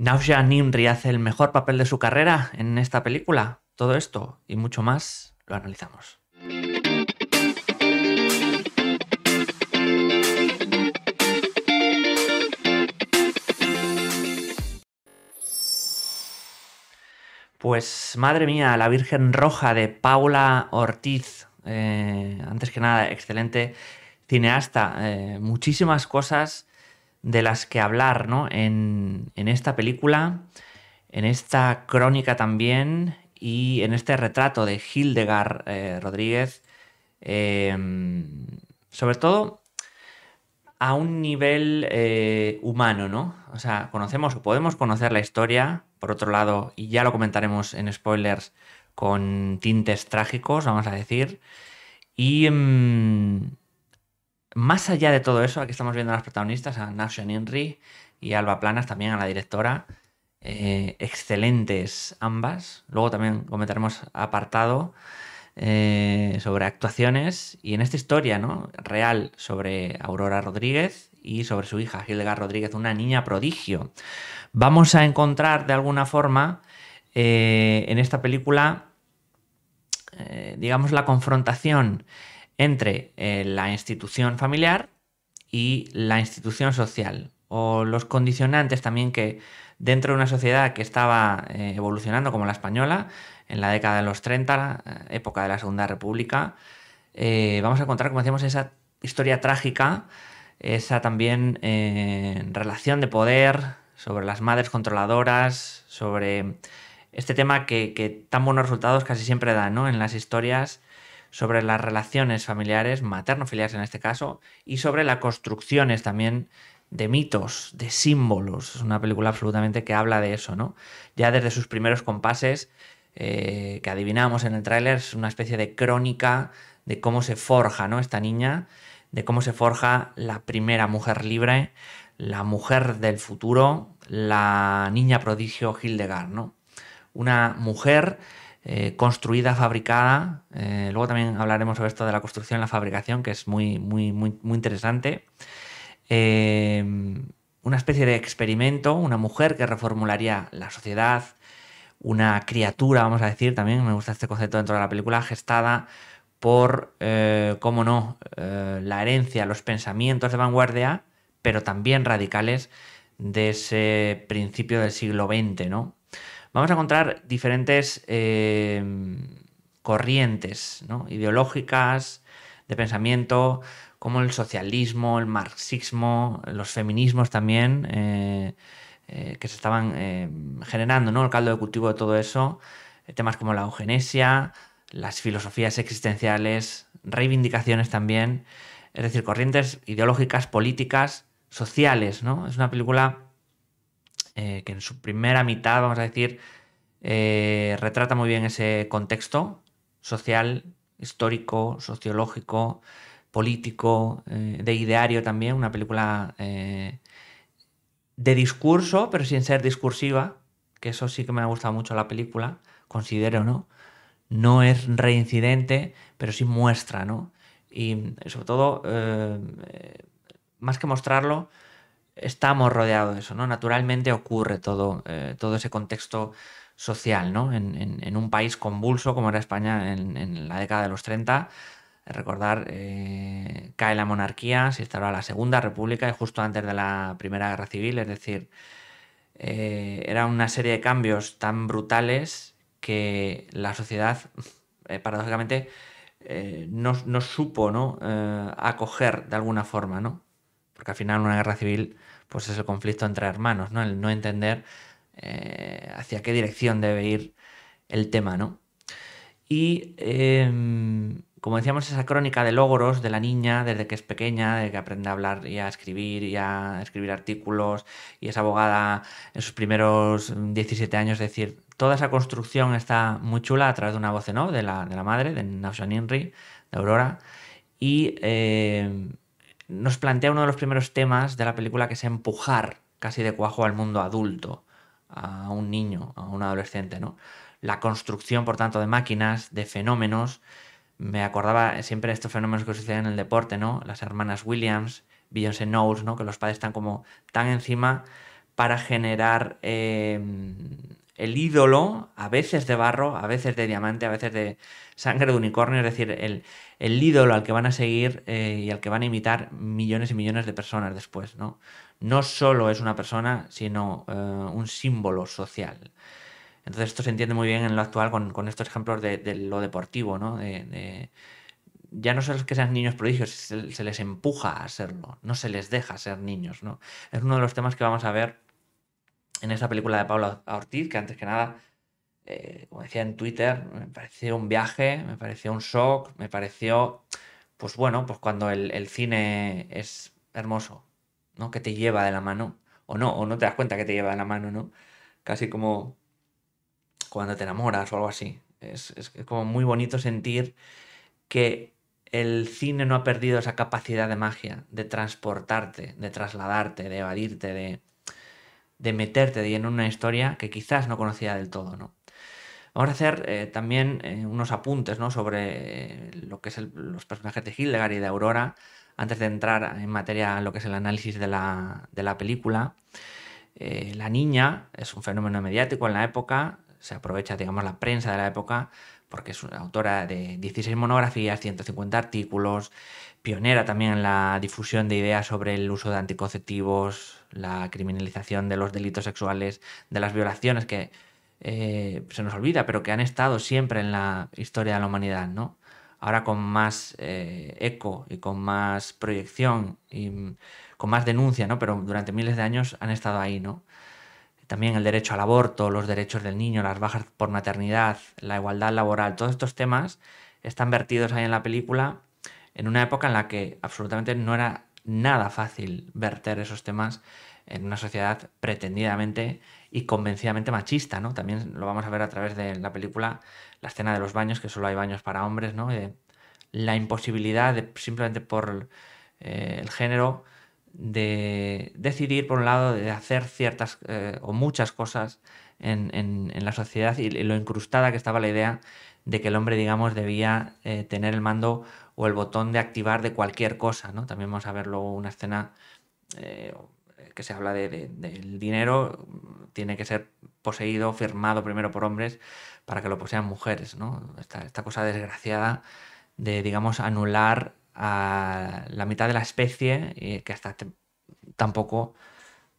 Nausea Nimri hace el mejor papel de su carrera en esta película. Todo esto y mucho más lo analizamos. Pues madre mía, la Virgen Roja de Paula Ortiz. Eh, antes que nada, excelente cineasta. Eh, muchísimas cosas de las que hablar ¿no? en, esta película, en esta crónica también y en este retrato de Hildegard eh, Rodríguez, em, sobre todo a un nivel eh, humano, ¿no? O sea, conocemos o podemos conocer la historia, por otro lado, y ya lo comentaremos en spoilers con tintes trágicos, vamos a decir, y, em, más allá de todo eso, aquí estamos viendo a las protagonistas, a Nash Henry y a Alba Planas, también a la directora. Eh, excelentes ambas. Luego también comentaremos apartado eh, sobre actuaciones y en esta historia ¿no? real sobre Aurora Rodríguez y sobre su hija Hildegard Rodríguez, una niña prodigio. Vamos a encontrar de alguna forma eh, en esta película, digamos, la confrontación entre eh, la institución familiar y la institución social o los condicionantes también que dentro de una sociedad que estaba eh, evolucionando como la española en la década de los 30, eh, época de la Segunda República, vamos a encontrar, como decíamos, esa historia trágica, esa también relación de poder sobre las madres controladoras, sobre este tema que, que tan buenos resultados casi siempre da ¿no? en las historias sobre las relaciones familiares, materno-filiares en este caso, y sobre las construcciones también de mitos, de símbolos. Es una película absolutamente que habla de eso, ¿no? Ya desde sus primeros compases, eh, que adivinamos en el tráiler, es una especie de crónica de cómo se forja, ¿no? Esta niña, de cómo se forja la primera mujer libre, la mujer del futuro, la niña prodigio Hildegard, ¿no? Una mujer eh, construida, fabricada. Eh, luego también hablaremos sobre esto de la construcción y la fabricación, que es muy, muy, muy, interesante. Eh, una especie de experimento, una mujer que reformularía la sociedad, una criatura, vamos a decir, también me gusta este concepto dentro de la película, gestada por, cómo no, la herencia, los pensamientos de vanguardia, pero también radicales de ese principio del siglo XX, ¿no? vamos a encontrar diferentes eh, corrientes ideológicas, de pensamiento, como el socialismo, el marxismo, los feminismos también, eh, eh, que se estaban generando, ¿no? El caldo de cultivo de todo eso, temas como la eugenesia, las filosofías existenciales, reivindicaciones también, es decir, corrientes ideológicas, políticas, sociales, ¿no? Es una película eh, que en su primera mitad, vamos a decir, eh, retrata muy bien ese contexto social, histórico, sociológico, político, eh, de ideario también, una película de discurso, pero sin ser discursiva, que eso sí que me ha gustado mucho la película, considero, ¿no? No es reincidente, pero sí muestra, ¿no? Y sobre todo, más que mostrarlo, estamos rodeados de eso, ¿no? Naturalmente ocurre todo, eh, todo ese contexto social, ¿no? En, un país convulso como era España en, la década de los 30, recordar, eh, cae la monarquía, se instaura la Segunda República y justo antes de la Primera Guerra Civil, es decir, eh, era una serie de cambios tan brutales que la sociedad, paradójicamente, no, supo ¿no? acoger de alguna forma, ¿no? Porque al final una guerra civil pues es el conflicto entre hermanos, ¿no? El no entender eh, hacia qué dirección debe ir el tema, ¿no? Y em, como decíamos, esa crónica de logros de la niña desde que es pequeña, de que aprende a hablar y a escribir y a escribir artículos y es abogada en sus primeros 17 años, es decir, toda esa construcción está muy chula a través de una voz de la, de la madre, de Nafshan Inri, de Aurora, y em, nos plantea uno de los primeros temas de la película que es empujar casi de cuajo al mundo adulto, a un niño, a un adolescente, ¿no? La construcción, por tanto, de máquinas, de fenómenos. Me acordaba siempre de estos fenómenos que suceden en el deporte, ¿no? Las hermanas Williams, Beyoncé Knowles, ¿no? Que los padres están como tan encima para generar eh, el ídolo, a veces de barro, a veces de diamante, a veces de sangre de unicornio, es decir, el, ídolo al que van a seguir eh, y al que van a imitar millones y millones de personas después, ¿no? No solo es una persona, sino eh, un símbolo social. Entonces esto se entiende muy bien en lo actual con, estos ejemplos de, lo deportivo, ¿no? ya no solo es que sean niños prodigios, se, les empuja a serlo, no se les deja ser niños, ¿no? Es uno de los temas que vamos a ver en esa película de Pablo Ortiz, que antes que nada, eh, como decía en Twitter, me pareció un viaje, me pareció un shock, me pareció, pues bueno, pues cuando el, cine es hermoso, ¿no? Que te lleva de la mano, o no, o no te das cuenta que te lleva de la mano, ¿no? Casi como cuando te enamoras o algo así. es como muy bonito sentir que el cine no ha perdido esa capacidad de magia, de transportarte, de trasladarte, de evadirte, de de meterte en una historia que quizás no conocía del todo, ¿no? Vamos a hacer eh, también eh, unos apuntes ¿no? sobre eh, lo que es los personajes de Hildegard y de Aurora antes de entrar en materia a lo que es el análisis de la, película. la niña es un fenómeno mediático en la época, se aprovecha, digamos, la prensa de la época, porque es una autora de 16 monografías, 150 artículos, pionera también en la difusión de ideas sobre el uso de anticonceptivos, la criminalización de los delitos sexuales, de las violaciones que eh, se nos olvida, pero que han estado siempre en la historia de la humanidad, ¿no? Ahora con más eh, eco y con más proyección y mm, con más denuncia, ¿no? Pero durante miles de años han estado ahí, ¿no? También el derecho al aborto, los derechos del niño, las bajas por maternidad, la igualdad laboral, todos estos temas están vertidos ahí en la película en una época en la que absolutamente no era nada fácil verter esos temas en una sociedad pretendidamente y convencidamente machista, ¿no? También lo vamos a ver a través de la película, la escena de los baños, que solo hay baños para hombres, ¿no? Eh, la imposibilidad de, simplemente por eh, el género de decidir, por un lado, de hacer ciertas eh, o muchas cosas en, en, la sociedad y, lo incrustada que estaba la idea de que el hombre, digamos, debía eh, tener el mando o el botón de activar de cualquier cosa, ¿no? También vamos a ver luego una escena eh, que se habla de, del dinero, tiene que ser poseído, firmado primero por hombres para que lo posean mujeres, ¿no? Esta, cosa desgraciada de, digamos, anular a la mitad de la especie, y que hasta tampoco,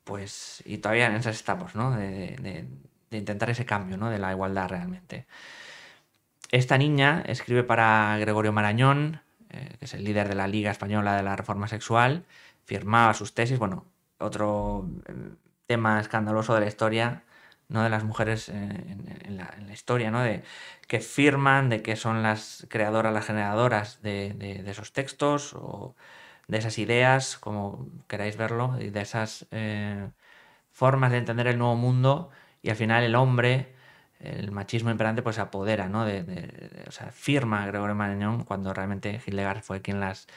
pues, y todavía en esas estamos, ¿no? De, de intentar ese cambio, ¿no? De la igualdad realmente. Esta niña escribe para Gregorio Marañón, eh, que es el líder de la Liga Española de la Reforma Sexual, firmaba sus tesis, bueno, otro eh, tema escandaloso de la historia, ¿no? De las mujeres eh, en, la, historia, ¿no? De que firman, de que son las creadoras, las generadoras de, esos textos o de esas ideas, como queráis verlo, y de esas formas de entender el nuevo mundo. Y al final el hombre el machismo imperante pues se apodera, ¿no? De, o sea, firma Gregorio Marañón cuando realmente Hildegard fue quien las,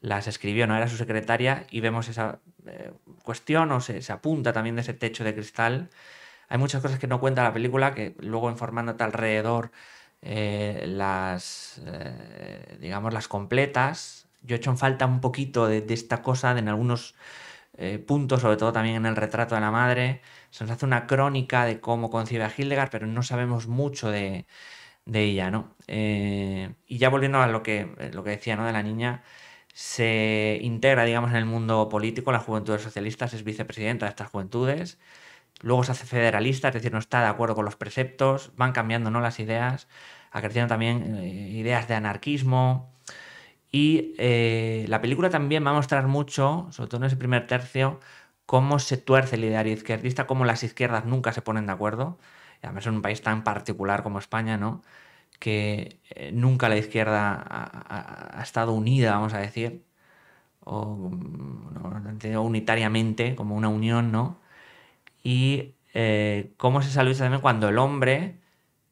las escribió, ¿no? Era su secretaria y vemos esa eh, cuestión o se, apunta también de ese techo de cristal. Hay muchas cosas que no cuenta la película que luego informándote alrededor eh, las, eh, digamos, las completas. Yo he hecho en falta un poquito de, de esta cosa en algunos eh, punto, sobre todo también en el retrato de la madre. Se nos hace una crónica de cómo concibe a Hildegard, pero no sabemos mucho de, ella, ¿no? Eh, y ya volviendo a lo que, eh, lo que decía, ¿no? De la niña, se integra, digamos, en el mundo político, la juventud socialista socialistas, es vicepresidenta de estas juventudes, luego se hace federalista, es decir, no está de acuerdo con los preceptos, van cambiando, ¿no? Las ideas, acreciendo también ideas de anarquismo, y eh, la película también va a mostrar mucho, sobre todo en ese primer tercio, cómo se tuerce el ideario izquierdista, cómo las izquierdas nunca se ponen de acuerdo. además en un país tan particular como España, ¿no? Que eh, nunca la izquierda ha, estado unida, vamos a decir, o unitariamente, como una unión, ¿no? Y eh, cómo se saluda también cuando el hombre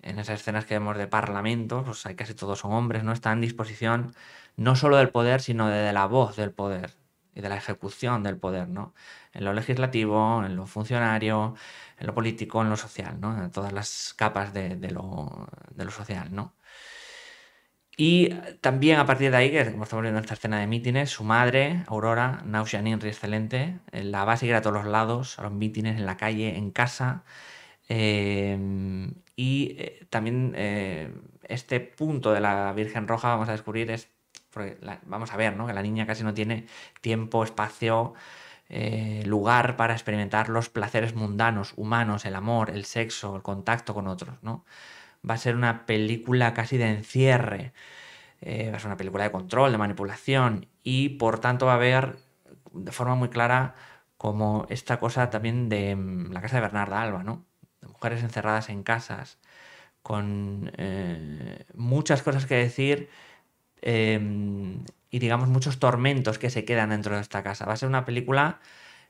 en esas escenas que vemos de parlamento, pues casi todos son hombres, ¿no? Están en disposición no solo del poder, sino de, la voz del poder y de la ejecución del poder, ¿no? En lo legislativo, en lo funcionario, en lo político, en lo social, ¿no? En todas las capas de, lo, social, ¿no? Y también a partir de ahí, que estamos viendo esta escena de mítines, su madre, Aurora, Nausia Ninri, excelente, eh, la va a seguir a todos los lados, a los mítines, en la calle, en casa, eh, y eh, también eh, este punto de la Virgen Roja vamos a descubrir es, vamos a ver, ¿no? que la niña casi no tiene tiempo, espacio, eh, lugar para experimentar los placeres mundanos, humanos, el amor, el sexo, el contacto con otros. ¿no? Va a ser una película casi de encierre, va a ser una película de control, de manipulación y por tanto va a ver de forma muy clara como esta cosa también de mm, la casa de Bernarda Alba, ¿no? mujeres encerradas en casas, con eh, muchas cosas que decir em, y digamos muchos tormentos que se quedan dentro de esta casa. Va a ser una película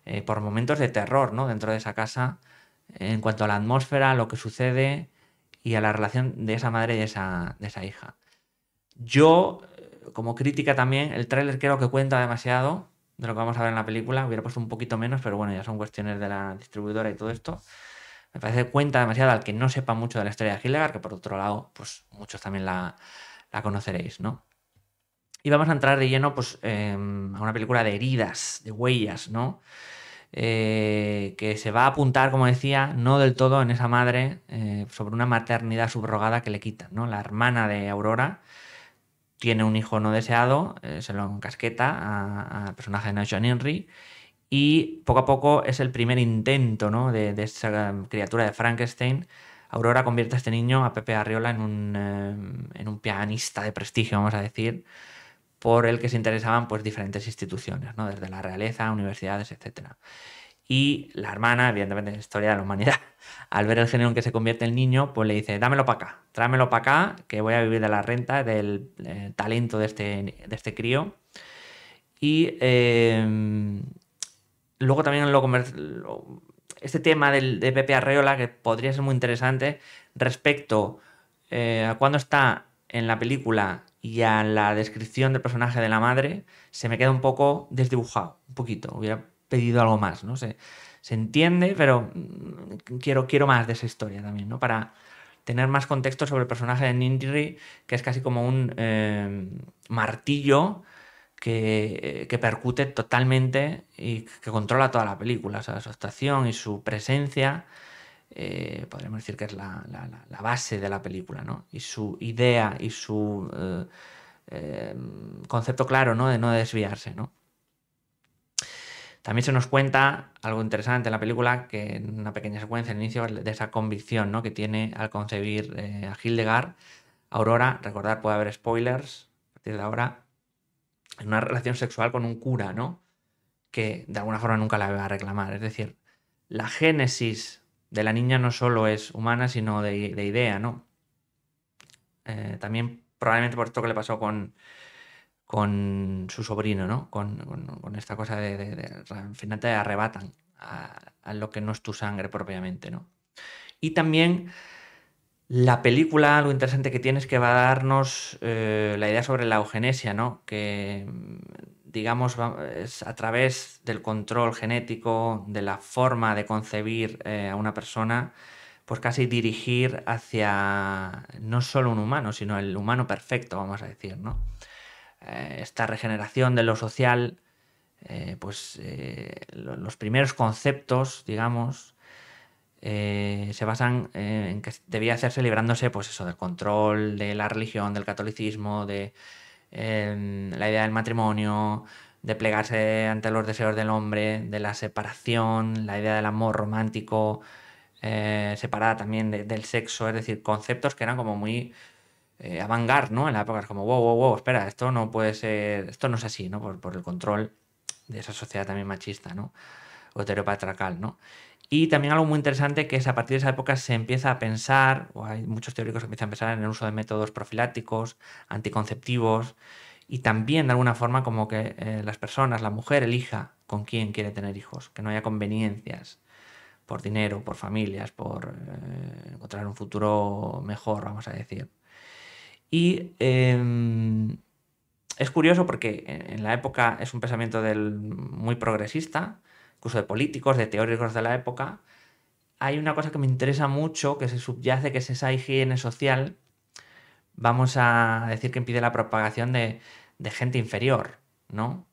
eh, por momentos de terror, ¿no? Dentro de esa casa, en cuanto a la atmósfera, lo que sucede y a la relación de esa madre y de esa, de esa hija. Yo, eh, como crítica también, el tráiler creo que cuenta demasiado de lo que vamos a ver en la película. Hubiera puesto un poquito menos, pero bueno, ya son cuestiones de la distribuidora y todo esto me parece cuenta demasiado al que no sepa mucho de la historia de Hildegard, que por otro lado, pues muchos también la, conoceréis, ¿no? Y vamos a entrar de lleno pues, em, a una película de heridas, de huellas, ¿no? Eh, que se va a apuntar, como decía, no del todo en esa madre, eh, sobre una maternidad subrogada que le quitan, ¿no? La hermana de Aurora tiene un hijo no deseado, eh, se lo encasqueta al personaje de Nation Henry, y poco a poco es el primer intento de, esta esa criatura de Frankenstein. Aurora convierte a este niño, a Pepe Arriola, eh, en un, pianista de prestigio, vamos a decir, por el que se interesaban pues, diferentes instituciones, ¿no? desde la realeza, universidades, etc. Y la hermana, evidentemente la historia de la humanidad, al ver el género en que se convierte el niño, pues le dice, dámelo para acá, trámelo para acá, que voy a vivir de la renta, del eh, talento de este, de este crío. Y eh, Luego también lo este tema del, de Pepe Arreola, que podría ser muy interesante, respecto eh, a cuando está en la película y a la descripción del personaje de la madre, se me queda un poco desdibujado, un poquito. Hubiera pedido algo más, ¿no? Se, se entiende, pero mm, quiero, quiero más de esa historia también, ¿no? Para tener más contexto sobre el personaje de Ninjiri que es casi como un eh, martillo que, percute totalmente y que controla toda la película. su actuación y su presencia, eh, podríamos decir que es la, base de la película, ¿no? Y su idea y su eh, eh, concepto claro, ¿no? De no desviarse, ¿no? También se nos cuenta algo interesante en la película, que en una pequeña secuencia al inicio de esa convicción ¿no? que tiene al concebir a Hildegard, Aurora, recordar, puede haber spoilers a partir de ahora, en una relación sexual con un cura, ¿no? Que de alguna forma nunca la va a reclamar. Es decir, la génesis de la niña no solo es humana, sino de, idea, ¿no? Eh, también probablemente por esto que le pasó con, con su sobrino, ¿no? Con, esta cosa de, de, Al final te arrebatan a, a, lo que no es tu sangre propiamente, ¿no? Y también la película, lo interesante que tiene es que va a darnos eh, la idea sobre la eugenesia, ¿no? Que, mm, digamos, es a través del control genético, de la forma de concebir eh, a una persona, pues casi dirigir hacia no solo un humano, sino el humano perfecto, vamos a decir, ¿no? Eh, esta regeneración de lo social, pues los primeros conceptos, digamos, eh, se basan eh, en que debía hacerse librándose pues eso, del control de la religión, del catolicismo, de em, la idea del matrimonio, de plegarse ante los deseos del hombre, de la separación, la idea del amor romántico, eh, separada también del sexo, es decir, conceptos que eran como muy eh, ¿no? En la época es como, wow, wow, wow, espera, esto no puede ser, esto no es así, ¿no? Por, el control de esa sociedad también machista, ¿no? heteropatracal, ¿no? Y también algo muy interesante que es a partir de esa época se empieza a pensar, o hay muchos teóricos que empiezan a pensar en el uso de métodos profilácticos, anticonceptivos, y también de alguna forma como que eh, las personas, la mujer elija con quién quiere tener hijos, que no haya conveniencias por dinero, por familias, por eh, encontrar un futuro mejor, vamos a decir. Y em, es curioso porque en la época es un pensamiento del, muy progresista, de políticos, de teóricos de la época, hay una cosa que me interesa mucho, que se subyace, que es esa higiene social, vamos a decir que impide la propagación de, gente inferior, ¿no?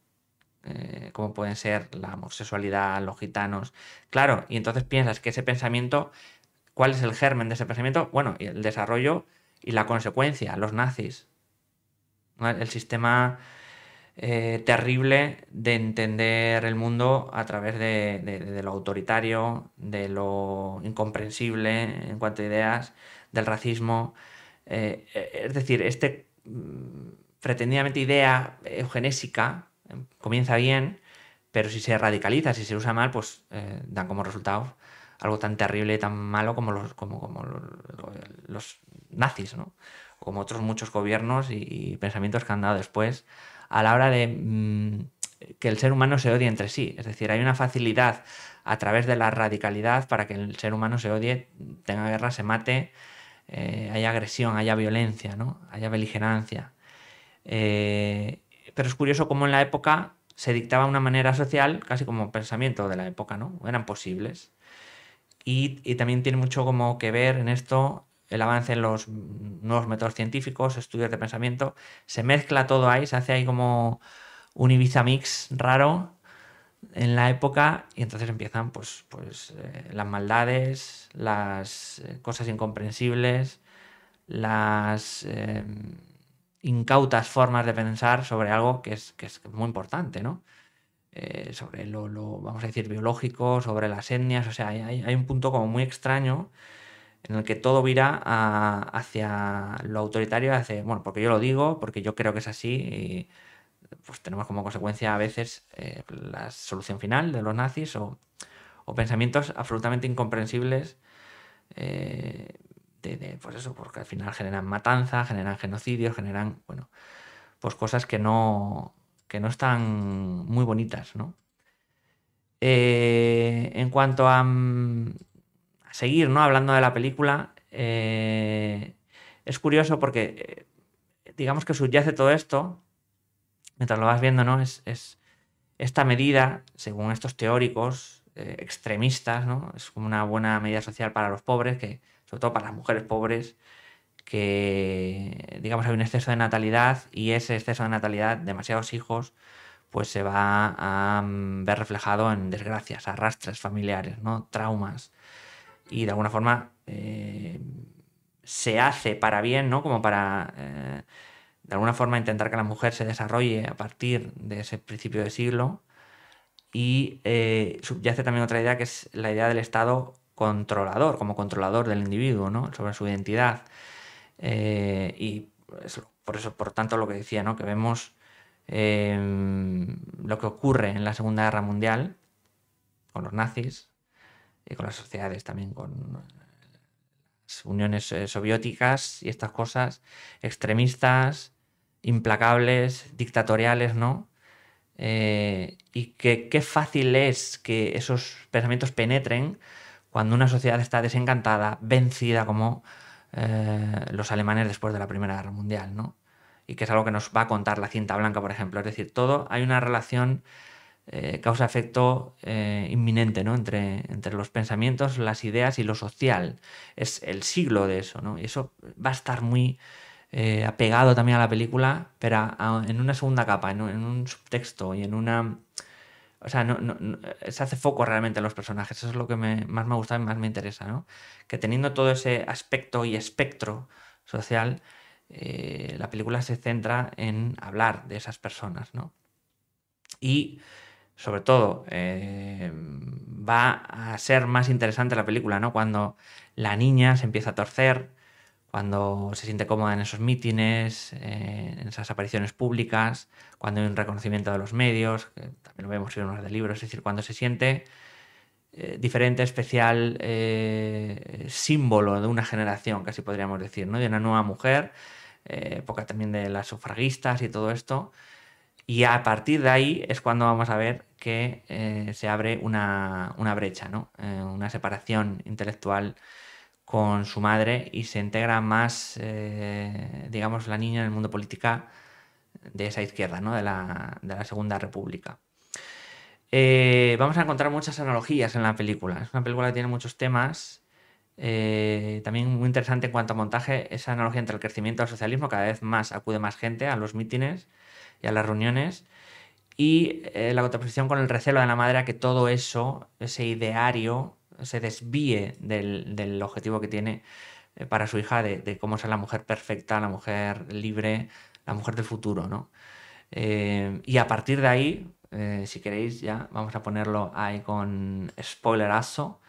Eh, como pueden ser la homosexualidad, los gitanos. Claro, y entonces piensas que ese pensamiento, ¿cuál es el germen de ese pensamiento? Bueno, el desarrollo y la consecuencia, los nazis. El sistema eh, terrible de entender el mundo a través de, lo autoritario, de lo incomprensible en cuanto a ideas, del racismo. Eh, eh, es decir, este mm, pretendidamente idea eugenésica em, comienza bien, pero si se radicaliza, si se usa mal, pues da dan como resultado algo tan terrible, tan malo como los, como, como los nazis, ¿no? como otros muchos gobiernos y, pensamientos que han dado después, a la hora de mm, que el ser humano se odie entre sí. Es decir, hay una facilidad a través de la radicalidad para que el ser humano se odie, tenga guerra, se mate, eh, haya agresión, haya violencia, ¿no? haya beligerancia. Eh, pero es curioso cómo en la época se dictaba una manera social, casi como pensamiento de la época, ¿no? Eran posibles. Y, y también tiene mucho como que ver en esto el avance en los nuevos métodos científicos, estudios de pensamiento, se mezcla todo ahí, se hace ahí como un Ibiza mix raro en la época y entonces empiezan pues, pues eh, las maldades, las eh, cosas incomprensibles, las eh, incautas formas de pensar sobre algo que es, es muy importante, ¿no? sobre lo, vamos a decir, biológico, sobre las etnias, o sea, hay, hay un punto como muy extraño en el que todo vira hacia lo autoritario, hacia, bueno, porque yo lo digo, porque yo creo que es así, y pues tenemos como consecuencia a veces eh, la solución final de los nazis o, pensamientos absolutamente incomprensibles. Eh, de, pues eso, porque al final generan matanza, generan genocidios, generan, bueno, pues cosas que no, que no están muy bonitas, ¿no? Eh, en cuanto a, mm, seguir, ¿no? Hablando de la película, eh, es curioso porque eh, digamos que subyace todo esto, mientras lo vas viendo, ¿no? Es, esta medida, según estos teóricos eh, extremistas, ¿no? Es como una buena medida social para los pobres, que, sobre todo para las mujeres pobres, que digamos hay un exceso de natalidad y ese exceso de natalidad, demasiados hijos, pues se va a mm, ver reflejado en desgracias, arrastres familiares, ¿no? traumas, y de alguna forma eh, se hace para bien, ¿no? Como para, eh, de alguna forma, intentar que la mujer se desarrolle a partir de ese principio de siglo. Y eh, subyace también otra idea que es la idea del Estado controlador, como controlador del individuo, ¿no? Sobre su identidad. y por eso, por tanto, lo que decía, ¿no? Que vemos lo que ocurre en la Segunda Guerra Mundial con los nazis, y eh, con las sociedades también, con eh, las uniones eh, soviéticas y estas cosas, extremistas, implacables, dictatoriales, ¿no? y que qué fácil es que esos pensamientos penetren cuando una sociedad está desencantada, vencida como los alemanes después de la Primera Guerra Mundial, ¿no? Y que es algo que nos va a contar la cinta blanca, por ejemplo. Es decir, todo hay una relación eh, causa-efecto eh, inminente ¿no? entre, entre los pensamientos, las ideas y lo social. Es el siglo de eso, ¿no? Y eso va a estar muy eh, apegado también a la película, pero en una segunda capa, en un, subtexto y en una... O sea, se hace foco realmente en los personajes. Eso es lo que más me gusta y más me interesa, ¿no? Que teniendo todo ese aspecto y espectro social, la película se centra en hablar de esas personas, ¿no? Y sobre todo, eh, va a ser más interesante la película, ¿no? Cuando la niña se empieza a torcer, cuando se siente cómoda en esos mítines, eh, en esas apariciones públicas, cuando hay un reconocimiento de los medios, también lo vemos en unos de libros, es decir, cuando se siente eh, diferente, especial, símbolo de una generación, casi podríamos decir, ¿no? De una nueva mujer, época también de las sufragistas y todo esto. Y a partir de ahí es cuando vamos a ver que eh, se abre una, brecha, eh, una separación intelectual con su madre y se integra más, eh, digamos, la niña en el mundo política de esa izquierda, ¿no? de, la, de la Segunda República. vamos a encontrar muchas analogías en la película. Es una película que tiene muchos temas. también muy interesante en cuanto a montaje, esa analogía entre el crecimiento del socialismo, cada vez más acude más gente a los mítines y a las reuniones. Y eh, la contraposición con el recelo de la madre a que todo eso, ese ideario, se desvíe del, objetivo que tiene eh, para su hija de, cómo ser la mujer perfecta, la mujer libre, la mujer del futuro, ¿no? Eh, y a partir de ahí, si queréis, ya vamos a ponerlo ahí con spoilerazo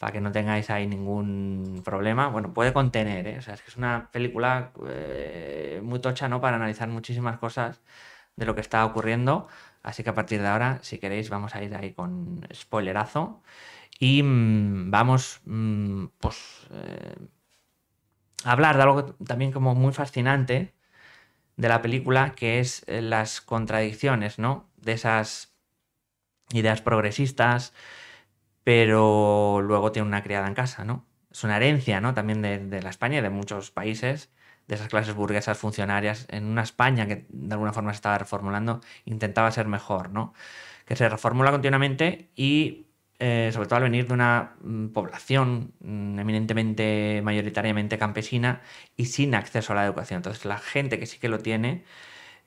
para que no tengáis ahí ningún problema. Bueno, puede contener, ¿eh? o sea, es que es una película eh, muy tocha, ¿no? Para analizar muchísimas cosas de lo que está ocurriendo. Así que a partir de ahora, si queréis, vamos a ir ahí con spoilerazo. Y mm, vamos, mm, pues, eh, a hablar de algo también como muy fascinante de la película, que es eh, las contradicciones, ¿no? De esas ideas progresistas, pero luego tiene una criada en casa, ¿no? Es una herencia, También de, la España de muchos países, de esas clases burguesas funcionarias, en una España que de alguna forma se estaba reformulando, intentaba ser mejor, ¿no? Que se reformula continuamente y eh, sobre todo al venir de una mm, población mm, eminentemente, mayoritariamente campesina y sin acceso a la educación. Entonces la gente que sí que lo tiene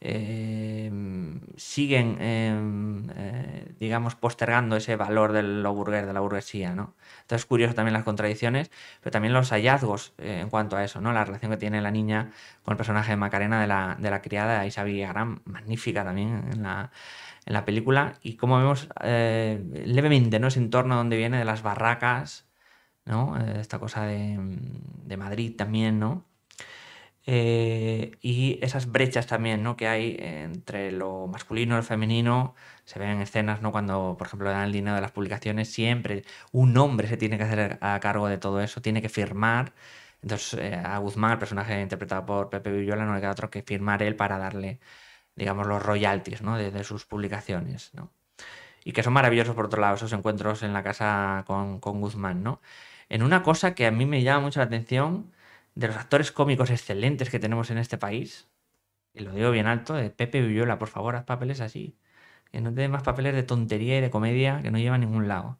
Em, siguen, em, eh, digamos, postergando ese valor del burgués, de la burguesía, ¿no? Entonces es curioso también las contradicciones, pero también los hallazgos eh, en cuanto a eso, ¿no? La relación que tiene la niña con el personaje de Macarena de la, de criada Isabel Gran, magnífica también en la, película, y como vemos eh, levemente, ¿no? Ese entorno donde viene de las barracas, ¿no? esta cosa de, de Madrid también, ¿no? Eh, y esas brechas también ¿no? que hay entre lo masculino y lo femenino se ven en escenas ¿no? cuando, por ejemplo, dan el dinero de las publicaciones, siempre un hombre se tiene que hacer a cargo de todo eso, tiene que firmar. Entonces, eh, a Guzmán, el personaje interpretado por Pepe Villola, no le queda otro que firmar él para darle, digamos, los royalties ¿no? de, sus publicaciones. ¿no? Y que son maravillosos, por otro lado, esos encuentros en la casa con, con Guzmán. ¿no? En una cosa que a mí me llama mucho la atención de los actores cómicos excelentes que tenemos en este país, y lo digo bien alto, de eh, Pepe Villola, por favor, haz papeles así. Que no te más papeles de tontería y de comedia que no lleva a ningún lado.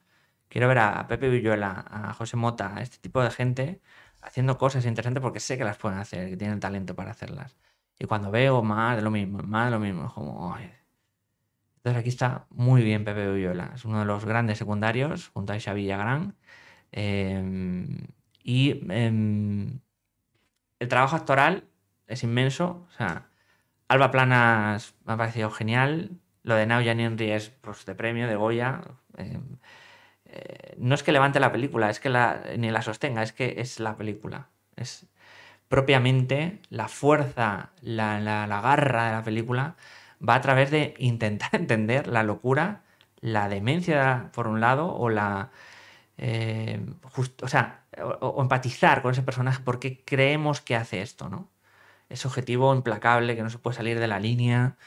Quiero ver a Pepe Villola, a José Mota, a este tipo de gente haciendo cosas interesantes porque sé que las pueden hacer, que tienen talento para hacerlas. Y cuando veo más de lo mismo, más de lo mismo, es como... Entonces aquí está muy bien Pepe Villola. Es uno de los grandes secundarios junto a Xavi Villagrán. Em, y em, el trabajo actoral es inmenso. O sea, Alba Planas me ha parecido genial. Lo de Nao Henry es pues, de premio, de Goya. Eh, eh, no es que levante la película, es que la, ni la sostenga, es que es la película. Es propiamente la fuerza, la garra de la película va a través de intentar entender la locura, la demencia por un lado o la, eh, o sea, o, empatizar con ese personaje porque creemos que hace esto, ¿no? Ese objetivo implacable que no se puede salir de la línea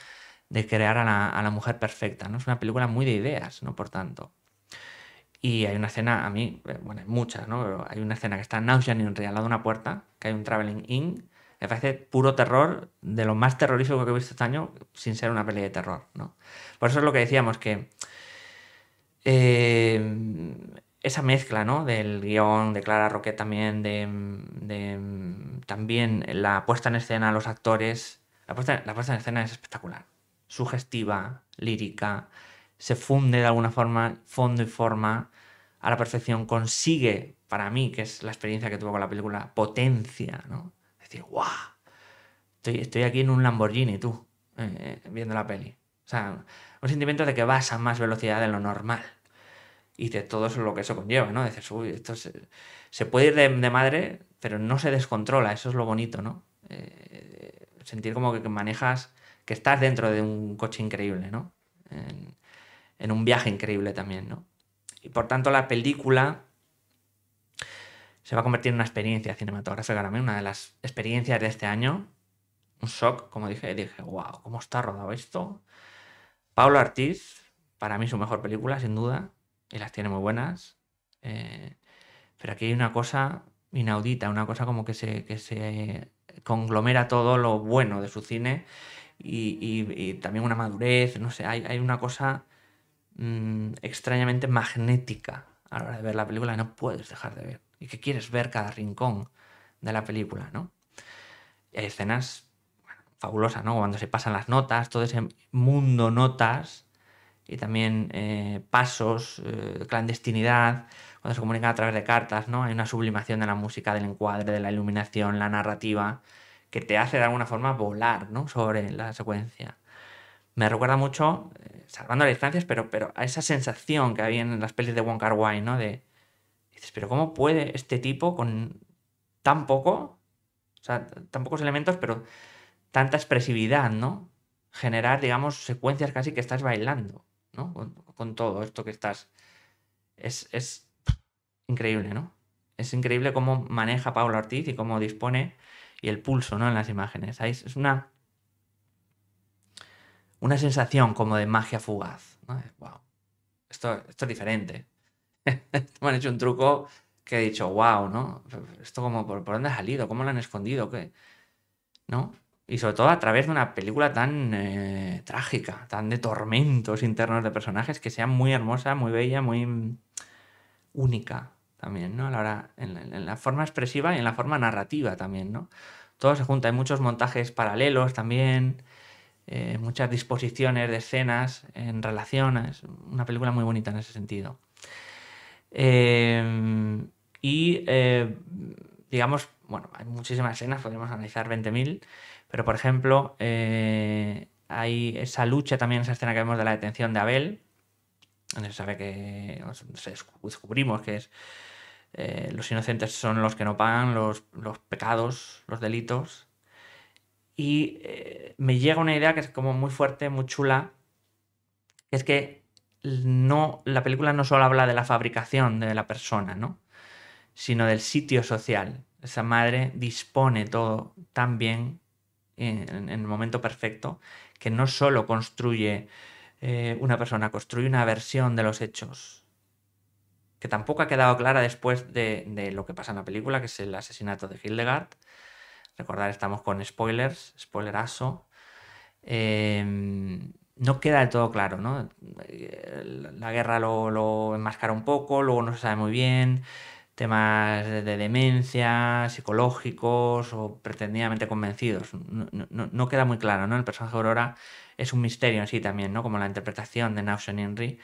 de crear a la, mujer perfecta, ¿no? Es una película muy de ideas, ¿no? Por tanto. Y hay una escena, a mí, eh, bueno, hay muchas, ¿no? hay una escena que está Nausean y al lado de una puerta, que hay un traveling in, me parece puro terror, de lo más terrorífico que he visto este año, sin ser una peli de terror, ¿no? Por eso es lo que decíamos, que eh, esa mezcla ¿no? del guión de Clara Roquet también, de, también la puesta en escena, los actores. La puesta, en escena es espectacular. Sugestiva, lírica, se funde de alguna forma, fondo y forma a la perfección. Consigue, para mí, que es la experiencia que tuve con la película, potencia, ¿no? Es decir, ¡guau! Estoy, aquí en un Lamborghini, tú, eh, eh, viendo la peli. O sea, un sentimiento de que vas a más velocidad de lo normal y de todo eso lo que eso conlleva, ¿no? Dices, uy, esto se, puede ir de, madre, pero no se descontrola, eso es lo bonito, ¿no? Eh, sentir como que manejas, que estás dentro de un coche increíble, ¿no? En, un viaje increíble también, ¿no? Y por tanto la película se va a convertir en una experiencia cinematográfica para mí, una de las experiencias de este año. Un shock, como dije, dije, wow, ¿cómo está rodado esto? Pablo Artiz, para mí su mejor película, sin duda y las tiene muy buenas. Eh, pero aquí hay una cosa inaudita, una cosa como que se, que se conglomera todo lo bueno de su cine y, y, también una madurez, no sé, hay, una cosa mm, extrañamente magnética a la hora de ver la película no puedes dejar de ver y que quieres ver cada rincón de la película, ¿no? hay escenas fabulosas, ¿no? Cuando se pasan las notas, todo ese mundo notas y también eh, pasos, eh, clandestinidad, cuando se comunica a través de cartas, ¿no? Hay una sublimación de la música, del encuadre, de la iluminación, la narrativa, que te hace de alguna forma volar, ¿no? Sobre la secuencia. Me recuerda mucho, eh, salvando las distancias, pero, pero a esa sensación que había en las pelis de Wong Kar Wai, ¿no? De, dices, pero ¿cómo puede este tipo con tan poco, o sea, tan pocos elementos, pero tanta expresividad, ¿no? Generar, digamos, secuencias casi que estás bailando con, todo esto que estás. Es, increíble, ¿no? Es increíble cómo maneja Pablo Ortiz y cómo dispone y el pulso, ¿no? En las imágenes. es una. Una sensación como de magia fugaz. Wow. Esto, esto es diferente. Me han hecho un truco que he dicho, wow, ¿no? Esto como, ¿por, dónde ha salido? ¿Cómo lo han escondido? ¿Qué? ¿No? Y sobre todo a través de una película tan eh, trágica, tan de tormentos internos de personajes, que sea muy hermosa, muy bella, muy mm, única también, ¿no? la hora, en, la forma expresiva y en la forma narrativa también, ¿no? Todo se junta, hay muchos montajes paralelos también, eh, muchas disposiciones de escenas en relación, es una película muy bonita en ese sentido. Eh, y, digamos, bueno, hay muchísimas escenas, podríamos analizar 20.000. Pero, por ejemplo, eh, hay esa lucha también, esa escena que vemos de la detención de Abel, donde se sabe que descubrimos que es eh, los inocentes son los que no pagan los, pecados, los delitos. Y eh, me llega una idea que es como muy fuerte, muy chula, es que no, la película no solo habla de la fabricación de la persona, ¿no? sino del sitio social. Esa madre dispone todo tan bien en, el momento perfecto, que no solo construye eh, una persona, construye una versión de los hechos, que tampoco ha quedado clara después de, lo que pasa en la película, que es el asesinato de Hildegard. Recordar, estamos con spoilers, spoilerazo. Em, no queda del todo claro, ¿no? Eh, la guerra lo, lo enmascara un poco, luego no se sabe muy bien temas de, demencia, psicológicos o pretendidamente convencidos. No, queda muy claro, ¿no? El personaje Aurora es un misterio en sí también, ¿no? Como la interpretación de Nausen Henry,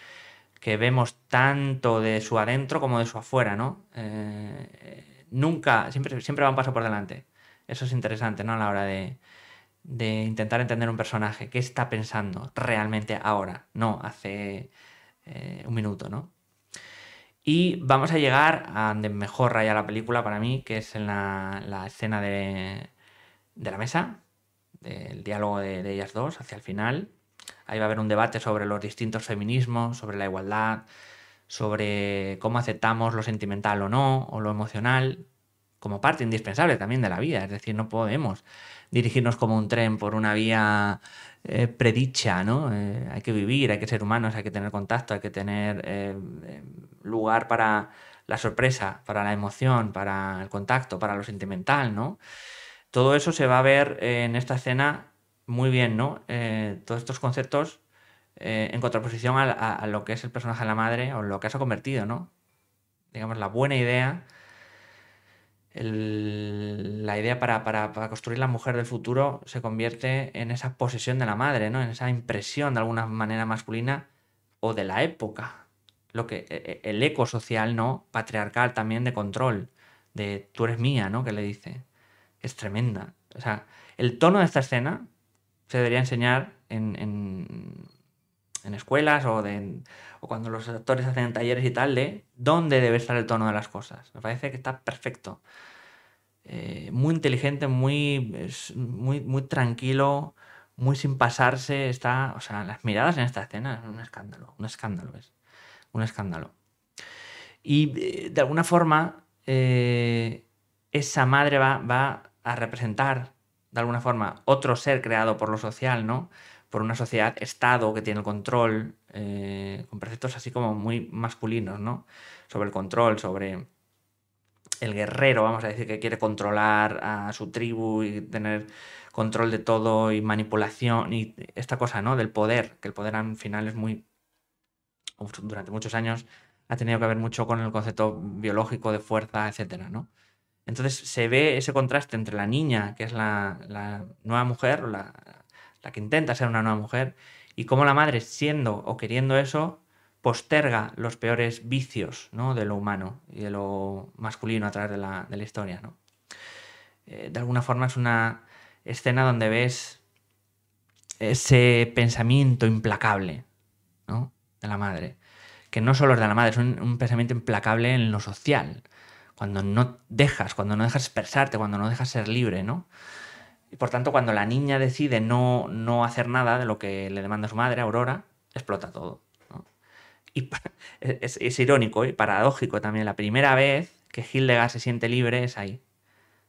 que vemos tanto de su adentro como de su afuera, ¿no? Eh, nunca, siempre, siempre va un paso por delante. Eso es interesante, ¿no? A la hora de, de intentar entender un personaje, qué está pensando realmente ahora, no hace eh, un minuto, ¿no? Y vamos a llegar a donde mejor raya la película para mí, que es en la, escena de, la mesa, del diálogo de, de, ellas dos hacia el final. Ahí va a haber un debate sobre los distintos feminismos, sobre la igualdad, sobre cómo aceptamos lo sentimental o no, o lo emocional, como parte indispensable también de la vida. Es decir, no podemos dirigirnos como un tren por una vía eh, predicha, ¿no? Eh, hay que vivir, hay que ser humanos, hay que tener contacto, hay que tener eh, lugar para la sorpresa, para la emoción, para el contacto, para lo sentimental, ¿no? Todo eso se va a ver en esta escena muy bien, ¿no? todos estos conceptos en contraposición a, lo que es el personaje de la madre o lo que se ha convertido, ¿no? Digamos, la buena idea la idea para, construir la mujer del futuro se convierte en esa posesión de la madre, ¿no? En esa impresión de alguna manera masculina o de la época. Lo que, e, e, el eco social, ¿no? Patriarcal también de control, de tú eres mía, ¿no? Que le dice. Es tremenda. O sea, el tono de esta escena se debería enseñar en en escuelas o, de, cuando los actores hacen talleres y tal, de dónde debe estar el tono de las cosas. Me parece que está perfecto. Eh, muy inteligente, muy, muy, muy tranquilo, muy sin pasarse. Está, o sea, las miradas en esta escena es un escándalo, un escándalo es, un escándalo. Y eh, de alguna forma, eh, esa madre va, va a representar, de alguna forma, otro ser creado por lo social, ¿no? por una sociedad Estado que tiene el control, eh, con preceptos así como muy masculinos, ¿no? Sobre el control, sobre el guerrero, vamos a decir, que quiere controlar a su tribu y tener control de todo y manipulación y esta cosa, ¿no? Del poder, que el poder al final es muy... durante muchos años ha tenido que ver mucho con el concepto biológico de fuerza, etcétera, ¿no? Entonces se ve ese contraste entre la niña, que es la, la nueva mujer, la, la que intenta ser una nueva mujer, y cómo la madre, siendo o queriendo eso, posterga los peores vicios ¿no? de lo humano y de lo masculino a través de la, historia. Eh, de alguna forma es una escena donde ves ese pensamiento implacable ¿no? de la madre, que no solo es de la madre, es un, un, pensamiento implacable en lo social, cuando no dejas, cuando no dejas expresarte, cuando no dejas ser libre, ¿no? Y por tanto, cuando la niña decide no, no hacer nada de lo que le demanda su madre, Aurora, explota todo. Y es, irónico y paradójico también. La primera vez que Hildegard se siente libre es ahí.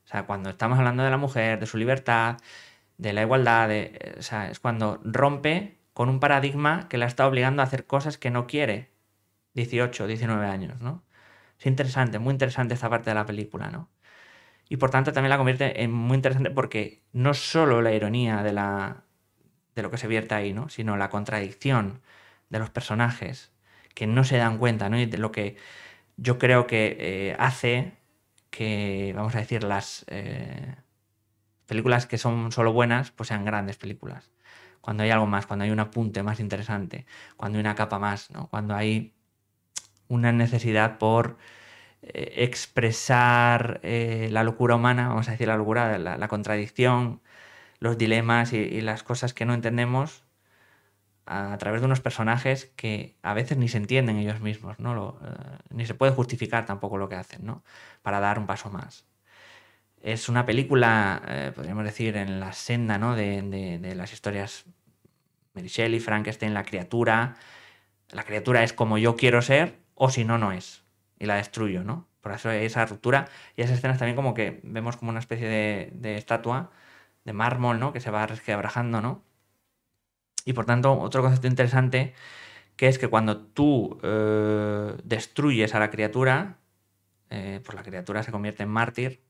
O sea, cuando estamos hablando de la mujer, de su libertad, de la igualdad, o sea, es cuando rompe con un paradigma que la está obligando a hacer cosas que no quiere. 18, 19 años, ¿no? Es interesante, muy interesante esta parte de la película, ¿no? y por tanto también la convierte en muy interesante porque no solo la ironía de, la, de lo que se vierte ahí, ¿no? sino la contradicción de los personajes que no se dan cuenta, ¿no? y de lo que yo creo que eh, hace que, vamos a decir, las eh, películas que son solo buenas, pues sean grandes películas. Cuando hay algo más, cuando hay un apunte más interesante, cuando hay una capa más, ¿no? cuando hay una necesidad por eh, expresar eh, la locura humana, vamos a decir la locura, la, contradicción, los dilemas y, las cosas que no entendemos a, través de unos personajes que a veces ni se entienden ellos mismos, ¿no? Eh, ni se puede justificar tampoco lo que hacen, ¿no? Para dar un paso más. Es una película, podríamos decir, en la senda ¿no? de, de, de las historias Mary Shelley, Frankenstein, la criatura. La criatura es como yo quiero ser, o si no, no es y la destruyo, ¿no? Por eso hay esa ruptura y esas escenas también como que vemos como una especie de, estatua de mármol, ¿no? Que se va resquebrajando, ¿no? Y por tanto, otro concepto interesante que es que cuando tú eh, destruyes a la criatura, eh, pues la criatura se convierte en mártir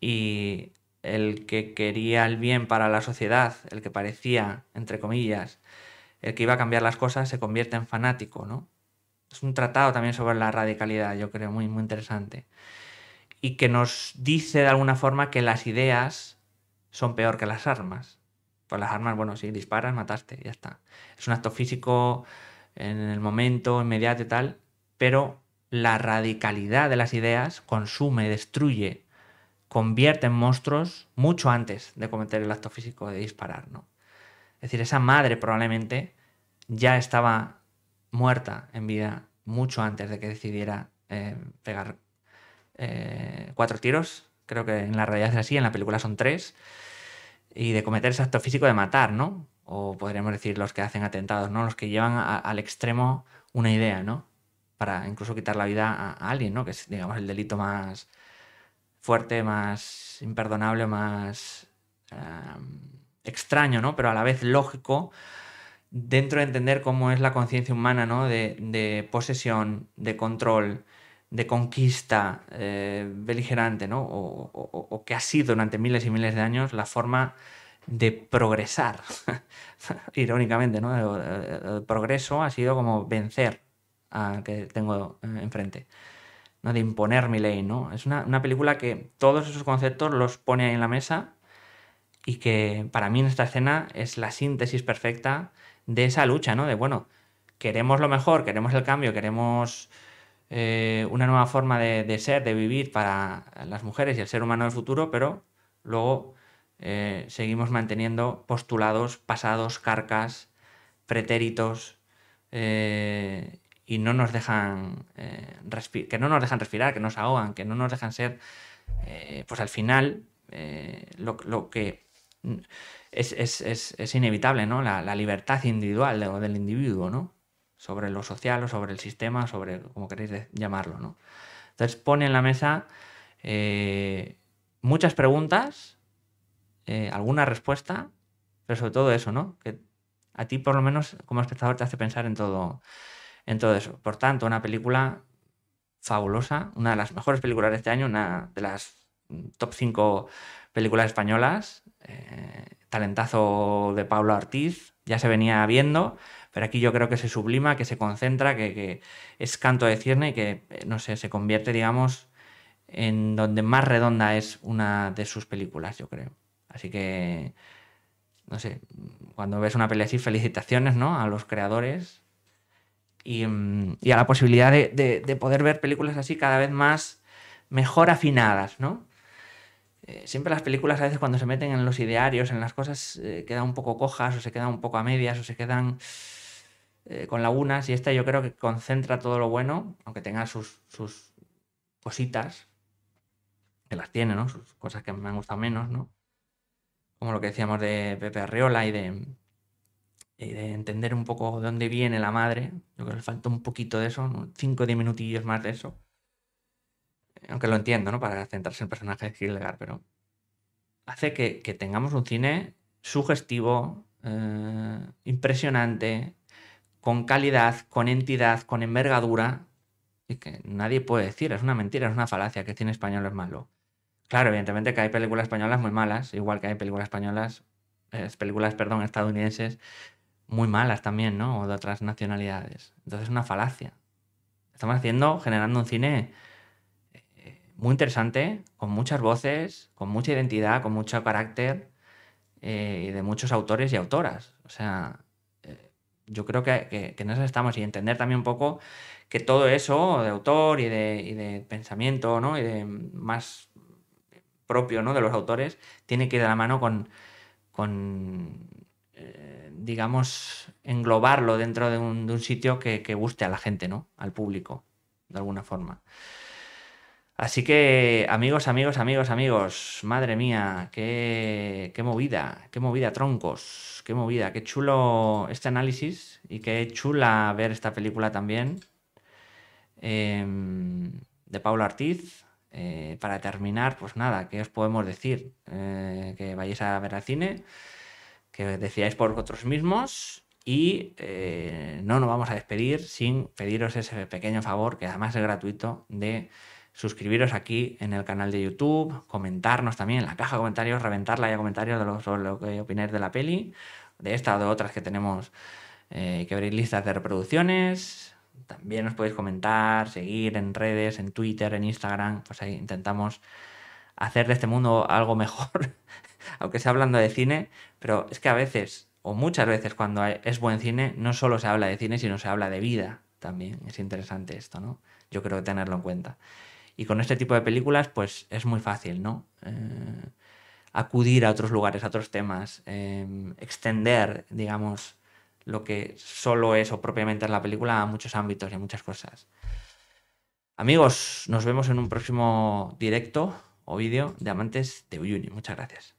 y el que quería el bien para la sociedad, el que parecía, entre comillas, el que iba a cambiar las cosas, se convierte en fanático, ¿no? Es un tratado también sobre la radicalidad, yo creo, muy, muy interesante. Y que nos dice de alguna forma que las ideas son peor que las armas. Pues las armas, bueno, si disparas, mataste, ya está. Es un acto físico en el momento, inmediato y tal, pero la radicalidad de las ideas consume, destruye, convierte en monstruos mucho antes de cometer el acto físico de disparar, ¿no? Es decir, esa madre probablemente ya estaba muerta en vida mucho antes de que decidiera eh, pegar eh, cuatro tiros. Creo que en la realidad es así, en la película son tres. Y de cometer ese acto físico de matar, ¿no? O podríamos decir los que hacen atentados, ¿no? Los que llevan al extremo una idea, ¿no? Para incluso quitar la vida a, alguien, ¿no? Que es, digamos, el delito más fuerte, más imperdonable, más eh, extraño, ¿no? Pero a la vez lógico dentro de entender cómo es la conciencia humana, De, posesión, de control, de conquista eh, beligerante, ¿no? O, que ha sido durante miles y miles de años la forma de progresar. Irónicamente, ¿no? El, progreso ha sido como vencer a que tengo eh, enfrente. ¿no? De imponer mi ley, ¿no? Es una película que todos esos conceptos los pone ahí en la mesa y que para mí en esta escena es la síntesis perfecta de esa lucha, ¿no? De bueno, queremos lo mejor, queremos el cambio, queremos eh, una nueva forma de, ser, de vivir para las mujeres y el ser humano del futuro, pero luego eh, seguimos manteniendo postulados, pasados, carcas, pretéritos eh, y no nos dejan que no nos dejan respirar, que nos ahogan, que no nos dejan ser, pues al final lo que es, inevitable, ¿no? La, libertad individual del individuo, ¿no? Sobre lo social o sobre el sistema, sobre como queréis llamarlo, ¿no? Entonces pone en la mesa eh, muchas preguntas, eh, alguna respuesta, pero sobre todo eso, ¿no? Que a ti por lo menos como espectador te hace pensar en todo, en todo eso. Por tanto, una película fabulosa, una de las mejores películas de este año, una de las mm, top 5 películas españolas talentazo de Pablo Ortiz, ya se venía viendo, pero aquí yo creo que se sublima, que se concentra, que, es canto de cierne y que, eh, no sé, se convierte, digamos, en donde más redonda es una de sus películas, yo creo. Así que, no sé, cuando ves una peli así, felicitaciones, ¿no? A los creadores y, mm, a la posibilidad de poder ver películas así cada vez más mejor afinadas, ¿no? Eh, siempre las películas a veces cuando se meten en los idearios, en las cosas, eh, quedan un poco cojas o se quedan un poco a medias o se quedan eh, con lagunas y esta yo creo que concentra todo lo bueno, aunque tenga sus, sus cositas, que las tiene, ¿no? Sus cosas que me han gustado menos, ¿no? Como lo que decíamos de Pepe Arriola y de, de entender un poco de dónde viene la madre. Yo creo que le falta un poquito de eso, cinco o diez minutillos más de eso aunque lo entiendo, ¿no? Para centrarse en el personaje de Hildegard, pero hace que, tengamos un cine sugestivo, eh, impresionante, con calidad, con entidad, con envergadura, y que nadie puede decir, es una mentira, es una falacia, que el cine español es malo. Claro, evidentemente que hay películas españolas muy malas, igual que hay películas españolas, eh, películas, perdón, estadounidenses muy malas también, ¿no? O de otras nacionalidades. Entonces es una falacia. Estamos haciendo, generando un cine muy interesante, con muchas voces, con mucha identidad, con mucho carácter eh, y de muchos autores y autoras. O sea, eh, yo creo que, que, en eso estamos y entender también un poco que todo eso de autor y de, pensamiento ¿no? y de más propio ¿no? de los autores tiene que ir de la mano con, eh, digamos, englobarlo dentro de un, sitio que, que guste a la gente, ¿no? al público, de alguna forma. Así que, amigos, amigos, amigos, amigos, madre mía, qué, movida, qué movida, troncos, qué movida, qué chulo este análisis y qué chula ver esta película también em, de Pablo Artiz. Eh, para terminar, pues nada, ¿qué os podemos decir? Eh, que vayáis a ver al cine, que decidáis por vosotros mismos y eh, no nos vamos a despedir sin pediros ese pequeño favor, que además es gratuito, de suscribiros aquí en el canal de YouTube, comentarnos también en la caja de comentarios, reventarla a comentarios de sobre lo que opináis de la peli, de esta o de otras que tenemos, eh, que abrir listas de reproducciones. También os podéis comentar, seguir en redes, en Twitter, en Instagram, pues ahí intentamos hacer de este mundo algo mejor, aunque sea hablando de cine, pero es que a veces, o muchas veces cuando es buen cine, no solo se habla de cine, sino se habla de vida también. Es interesante esto, ¿no? Yo creo que tenerlo en cuenta. Y con este tipo de películas, pues es muy fácil, ¿no? Eh, acudir a otros lugares, a otros temas, em, extender, digamos, lo que solo es o propiamente es la película a muchos ámbitos y a muchas cosas. Amigos, nos vemos en un próximo directo o vídeo de Amantes de Uyuni. Muchas gracias.